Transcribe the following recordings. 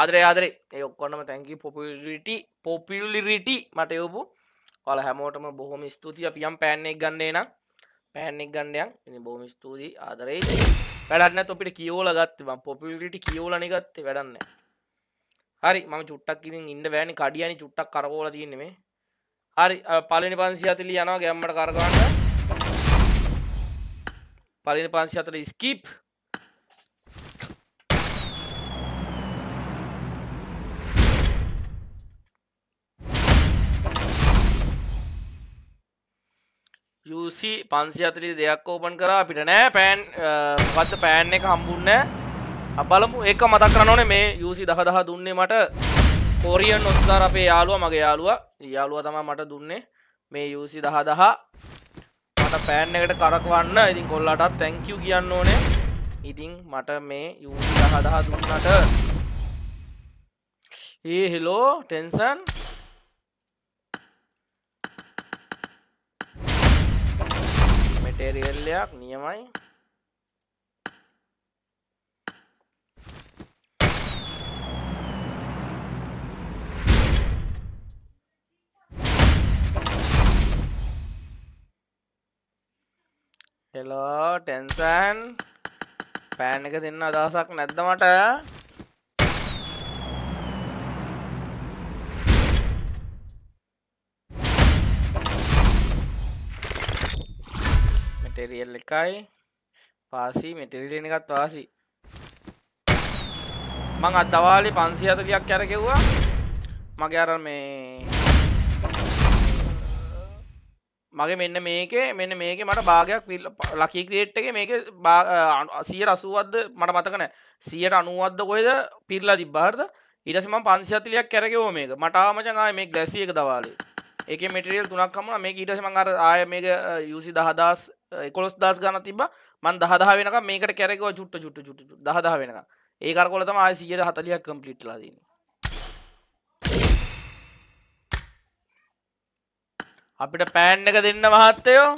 ආදරය ආදරේ ඒ ඔක්කොන්නම තැන්කි පොපිලිට පොපිලිරිටි මට යොපු ඔල හැමෝටම බොහොම ස්තුතියි අපියම් පෑන්නෙක් ගන්නේ නම් පැහැන්නෙක් ගණ්ඩයන් එනි බොහොම ස්තුතියි ආදරේ වැඩන්න තොපිට කියෝල ගත්තම පොපිලිට කියෝලන ගත්ත වැඩන්න හරි ම චුට්ටක් ඉතින් ඉන්න වැෑනි කඩියනි චුට්ටක් කරෝල තියන්නෙමේ හරි පලනි පන්සි අතිලි යනවා ගැම්මට කරගන්න පලිනි පන්සි අතර ස්කිප් යසි පන්සි අතරි දෙයක් ඕපන් කරා අපිට නෑ පෑන් පත් පෑන් එක හම්බුන්න අපලමු ඒක මතක් කරනවන මේ යසි දහ දහ දුන්නේ මට කෝරියන් නොස්කාර අපේ යාළුව මගේ යාළුව යාළුව තමා මට දුන්නේ මේ යසි දහ දහ මට පෑන් එකට කරක්වන්න ඉතින් කොල්ලටත් තැංකව් කියන්න ඕනේ ඉතින් මට මේ යසි දහ දහ දුන්නට ඒ හෙලෝ ටෙන්සන් මැටේරියල්ලයක් නියමයි හෙලෝ ටැන්සන් පෑන් එක දෙන්න අදහසක් නැද්ද මට මටෙරියල් එකයි පාසි මෙටෙරිලෙන එකත් වාසි මං අදවාලි පන්සි අතතියක් කැරකෙව්වා මගේ අර මේ මගේ මෙන්න මේකේ මෙන්න මේක මට භාගයක් ලකික්‍රේට් එක මේක සිය රසුවද්ද මට මතකන සියට අනුවද්ද කොයිද පිල්ලා තිබ්බාර්ද ඉටසම පන්සිහතිලයක් කැරකවෝ මේක මටාමචඟ මේ ගැසියක දවාලු එක මෙටරියල් තුනක් කමන මේ ඊටසමඟර ආය මේක යුසි දහදස් කොස් දස් ගන තිබ මන් දහදහ වෙනක මේකට කැරෙකව චුට්ට චුට්ට චුට්ට දහදහ වෙනක ඒකර කොලතම ආසියට හතලියක් කම්පලිට් ලදන්න අපිට පෑන් එක දෙන්න මහත්තයෝ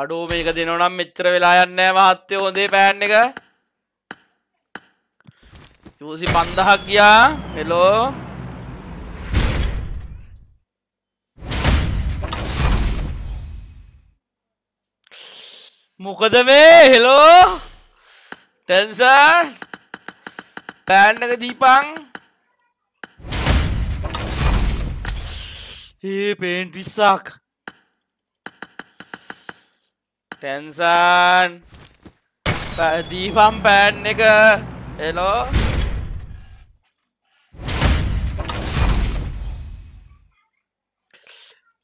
අඩෝ මේක දෙනනම් මෙච්චර වෙලා යන්න මහත්තය හොඳේ පෑන් එක යූසි පන්දහක් ගියා හෙලෝ මොකද මේ හෙලෝ ටැන්සර් පෑන් එක දීපං ඒ පේන්ටිස්සක් ටැන්සන් දීපම් පෑන් එක එලෝ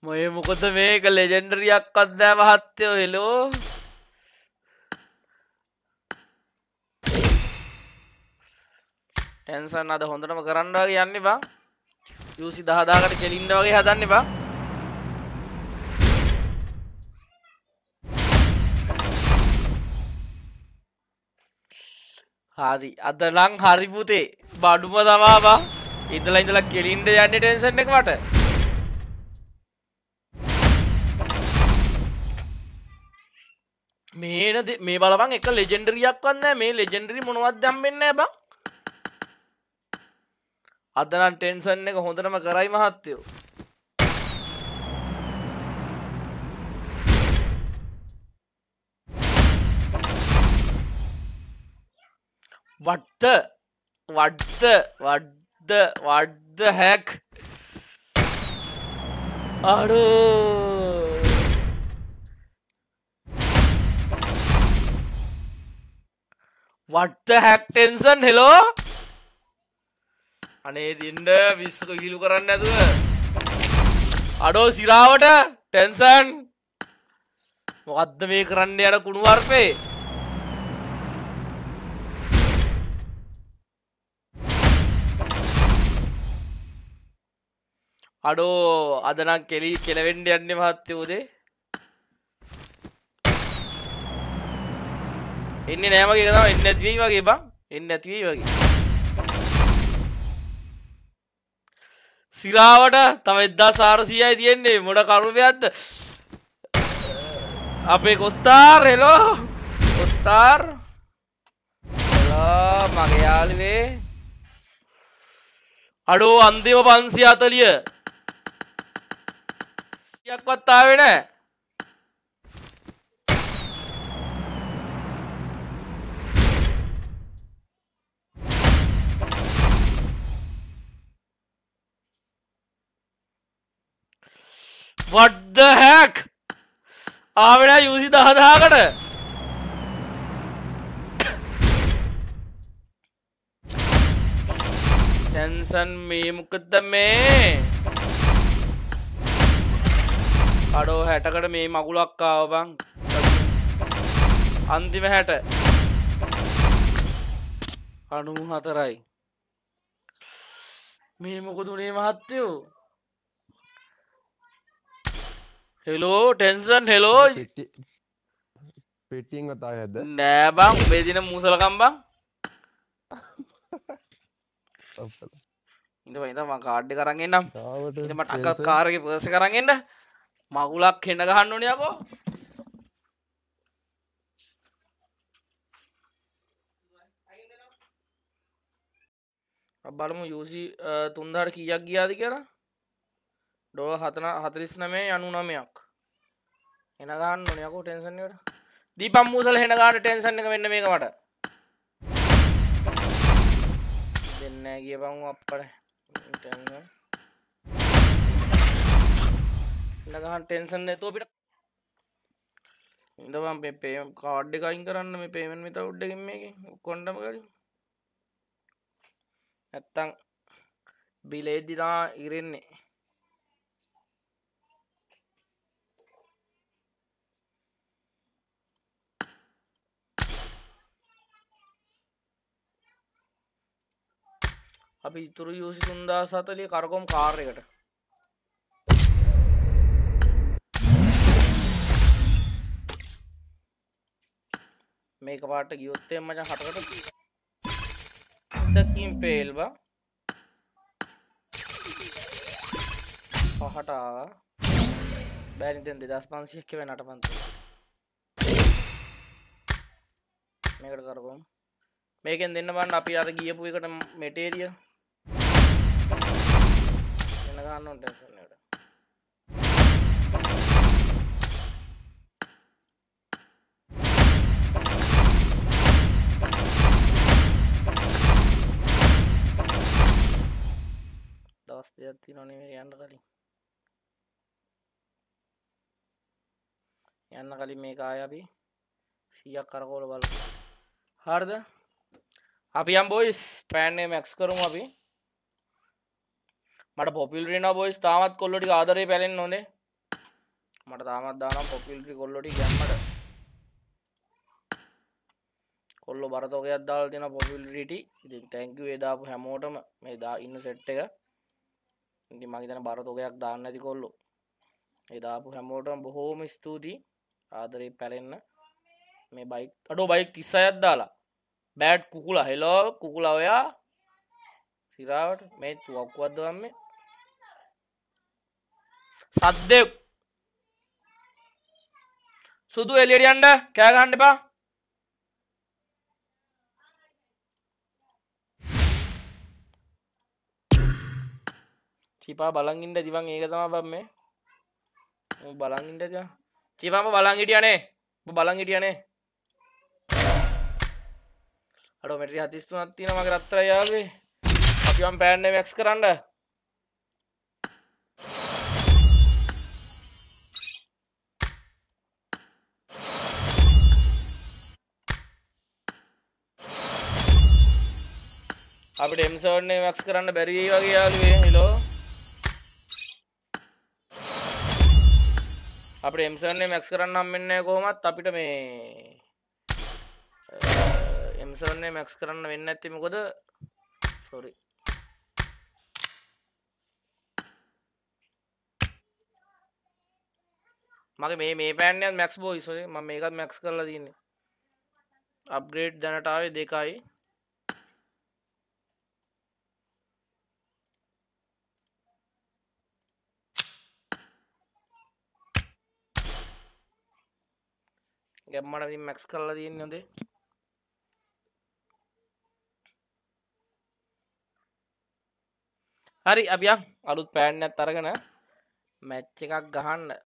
මොය මොකොද මේක ලෙජෙන්ඩරියක් අත්දෑ මහත්තයෝ හෙලෝ ටැන්සන් අද හොඳටම කරන්නවා යන්න බා යසි දහදාකට කෙලින්ඩ වගේ හදන්න බා හරි අදලං හරිපුතේ බඩුම දවාබා ඉදල ඉඳලා කෙලින්ඩ යන්න ටෙන්සන්න එක මට මේන මේ බලවන් එක ලෙජෙන්ඩරියක් වන්න මේ ලෙජෙන්ඩරි මොනවත් දම්බෙන්න බං අදනම් ටෙන්සන් එක හොඳනම කරයි මහත්තයෝ වට්ට වඩ්ද වඩ්ද වඩ්ද හැක් අඩෝ වට්ට හැක්ටෙන්සන් හෙලෝ අනේ දින්ඩ විස්සක හිලු කරන්න ඇතුව අඩෝ සිරාවට ටැන්සන් මොකද්ද මේ කරන්න යන කුණු වර්පේ අඩෝ අදනම් කෙලි කෙලවෙන්ඩ යන්නේ මහත්තයෝදේ එන්නේ නෑමගේ තම එන්න ඇතිවී වගේ බං එන්න ඇතිවී වගේ සිරාවට තම එද්දා සාරසියයි තියෙන්නේ මොඩ කරුපයක්ද අපේ කොස්තාර් හෙලෝ කොස්තාර් මගේ යාලුවේ අඩෝ අන්තිම පන්සි අතලිය යක්වත් ආවේ නෑ වඩ්ද හැක් ආවෙලා යසි දහදාකට ටැන්සන් මේ මොකද මේ අඩෝ හැටකට මේ මගුලක් ආවබං අන්තිම හැට අනු හතරයි මේ මොකුදුනේ මහත්තයෝ හෙලෝ ටෙන්සන් හෙලෝ පිටිං කතා ඇද නෑබං බේදින මූසලකම් බං ඉඳ කාඩ්ඩ කරගෙන්නම් මට අකත් කාරග පදස කරගෙන්ට මගුලක් හෙන්න ගහන්න ඕනයකෝ බලමු යසි තුන්දාට කියක් ගියාද කියලා ඩෝ හතන හතලිස් නමේ යනු නමයක් එන ගන්න නයකු ටෙන්සන්ට දීපම් මූසල හෙනකාට ටෙන්සන් එක වෙන්න මේක මට දෙන්න කිය පං අපට ඉඳගහන් ටෙන්සන් ඇතුව පිට ඉඳවම් පේ කාඩ් එකයින් කරන්න මේ පේමෙන් මෙත උඩ්ඩගින් මේ කොන්ඩම කලින් ඇත්තං බිලේද්දිතා ඉරෙන්නේ අපි ඉතුරු යෝසි තුන්දා සතලිය කරකොම් කාර්යකට මේක පාට ගියොත්තේ මච හටකට දකින් පේල්බා පහටාව බැරිතෙන් දෙදස් පන්සියක්ක වෙනට පන්ත මේකට කරකොම් මේකෙන් දෙන්න බන්න අපි අර ගියපු එකට මෙටේරිය කරන්න ඕන ටෙන්ෂන් එකට. දවස් දෙකක් තියෙනවා නෙමෙයි යන්න කලින්. යන්න කලින් මේක ආය අපි 100ක් කරකවල බලමු. හරිද? අපි යම් බොයිස් පෑන් එක මැක්ස් කරමු අපි. මට පොපිල්රන බොයිස් තාමත් කොල්ලොටි ආදරය පැලෙන් නොනේ මට තාමත් දානම් පොපිල්ටි කොල්ලොටි ගැම්මට කොල්ලො බරතෝකයක් දාල් තින පොපිල්රිටි ඉතින් තැංකු වේදාපු හැමෝටම මේ දා ඉන්න සෙට්ට එක ඉති මගේ තන බරතෝකයක් දාන්න ඇති කොල්ලො එදාපු හැමෝටම බොහෝම ස්තුතියි ආදරය පැලෙන්න මේ බයික් අඩෝ බයික් තිස්ස අයත් දාලා බෑඩ් කුකුලා හෙලෝ කුකුලවයා සිරාවට මේ තුවක්කුවත්දවන්නේ සද්දේ සුදු එළියට යන්න කෑ ගහන්න එපා චිපා බලන් ඉන්න දිවන් ඒක තමයි බම් මේ ඔය බලන් ඉන්න දිවා චිපාම බලන් හිටියානේ ඔබ බලන් හිටියානේ අඩෝ මෙටරි 43ක් තියෙනවා මගේ රත්තරන් යාවේ අපිවම් පෑන්නේ මැක්ස් කරන්න අපිට එම්සෝන්නේ මැක්ස් කරන්න බැරිී වගේ යාලුවේ හිලෝ අප එම්සරන්නේ මැක්ස් කරන්න අම්මන්න කොමත් අපිට මේ එම්සරන්නේ මැක්ස් කරන්න වෙන්න ඇතිමකොද සොරි මගේ මේ මේ පෑන්යන් මැක්ස් බෝයිසොේ ම මේකත් මැක්ස් කරලා දන්නේ අප්ග්‍රේඩ් දැනටාවේ දෙකයි ගැම්මට ඉතින් මැක්ස් කරලා තියෙන්නේ හොඳේ හරි අපියක් අලුත් පෑන්නත් අරගෙන මැච්ච එකක් ගහන්න